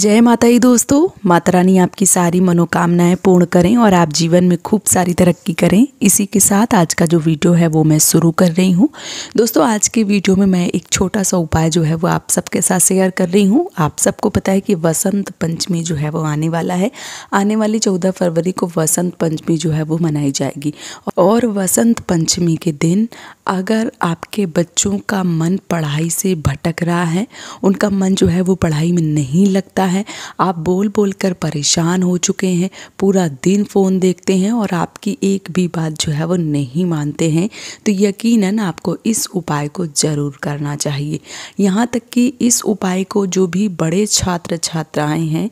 जय माता ही दोस्तों माता रानी आपकी सारी मनोकामनाएं पूर्ण करें और आप जीवन में खूब सारी तरक्की करें इसी के साथ आज का जो वीडियो है वो मैं शुरू कर रही हूँ दोस्तों आज के वीडियो में मैं एक छोटा सा उपाय जो है वो आप सबके साथ शेयर कर रही हूँ आप सबको पता है कि वसंत पंचमी जो है वो आने वाला है आने वाली चौदह फरवरी को वसंत पंचमी जो है वो मनाई जाएगी और वसंत पंचमी के दिन अगर आपके बच्चों का मन पढ़ाई से भटक रहा है उनका मन जो है वो पढ़ाई में नहीं लगता है आप बोल बोल कर परेशान हो चुके हैं पूरा दिन फ़ोन देखते हैं और आपकी एक भी बात जो है वो नहीं मानते हैं तो यकीनन आपको इस उपाय को ज़रूर करना चाहिए यहाँ तक कि इस उपाय को जो भी बड़े छात्र छात्राएँ हैं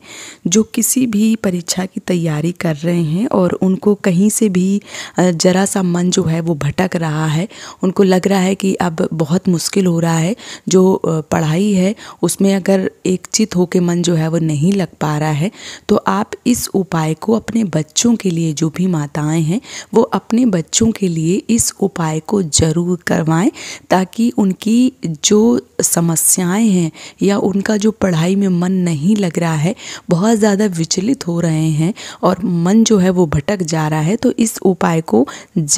जो किसी भी परीक्षा की तैयारी कर रहे हैं और उनको कहीं से भी ज़रा सा मन जो है वो भटक रहा है उनको लग रहा है कि अब बहुत मुश्किल हो रहा है जो पढ़ाई है उसमें अगर एक चित होकर मन जो है वो नहीं लग पा रहा है तो आप इस उपाय को अपने बच्चों के लिए जो भी माताएं हैं वो अपने बच्चों के लिए इस उपाय को ज़रूर करवाएं ताकि उनकी जो समस्याएं हैं या उनका जो पढ़ाई में मन नहीं लग रहा है बहुत ज़्यादा विचलित हो रहे हैं और मन जो है वो भटक जा रहा है तो इस उपाय को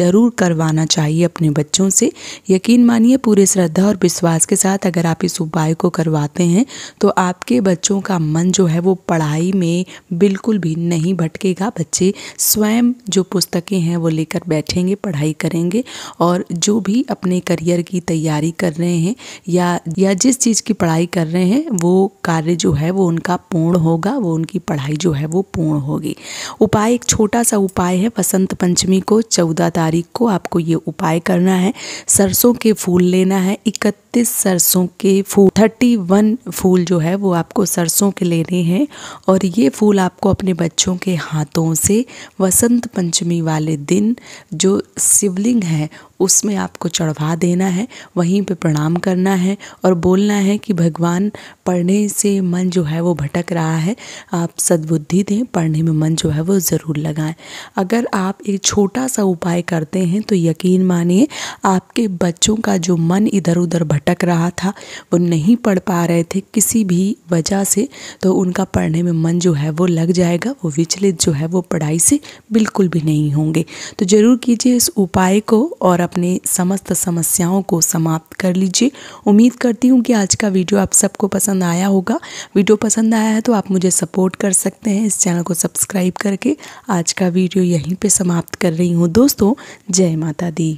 ज़रूर करवाना चाहिए अपने बच्चों से यकीन मानिए पूरे श्रद्धा और विश्वास के साथ अगर आप इस उपाय को करवाते हैं तो आपके बच्चों का मन जो है वो पढ़ाई में बिल्कुल भी नहीं भटकेगा बच्चे स्वयं जो पुस्तकें हैं वो लेकर बैठेंगे पढ़ाई करेंगे और जो भी अपने करियर की तैयारी कर रहे हैं या या जिस चीज़ की पढ़ाई कर रहे हैं वो कार्य जो है वो उनका पूर्ण होगा वो उनकी पढ़ाई जो है वो पूर्ण होगी उपाय एक छोटा सा उपाय है वसंत पंचमी को चौदह तारीख को आपको ये उपाय करना है सरसों के फूल लेना है इकतीस छत्तीस सरसों के फूल थर्टी वन फूल जो है वो आपको सरसों के लेने हैं और ये फूल आपको अपने बच्चों के हाथों से वसंत पंचमी वाले दिन जो शिवलिंग है उसमें आपको चढ़वा देना है वहीं पे प्रणाम करना है और बोलना है कि भगवान पढ़ने से मन जो है वो भटक रहा है आप सद्बुद्धि दें पढ़ने में मन जो है वो ज़रूर लगाएं अगर आप एक छोटा सा उपाय करते हैं तो यकीन मानिए आपके बच्चों का जो मन इधर उधर भटक भटक रहा था वो नहीं पढ़ पा रहे थे किसी भी वजह से तो उनका पढ़ने में मन जो है वो लग जाएगा वो विचलित जो है वो पढ़ाई से बिल्कुल भी नहीं होंगे तो ज़रूर कीजिए इस उपाय को और अपने समस्त समस्याओं को समाप्त कर लीजिए उम्मीद करती हूँ कि आज का वीडियो आप सबको पसंद आया होगा वीडियो पसंद आया है तो आप मुझे सपोर्ट कर सकते हैं इस चैनल को सब्सक्राइब करके आज का वीडियो यहीं पे समाप्त कर रही हूँ दोस्तों जय माता दी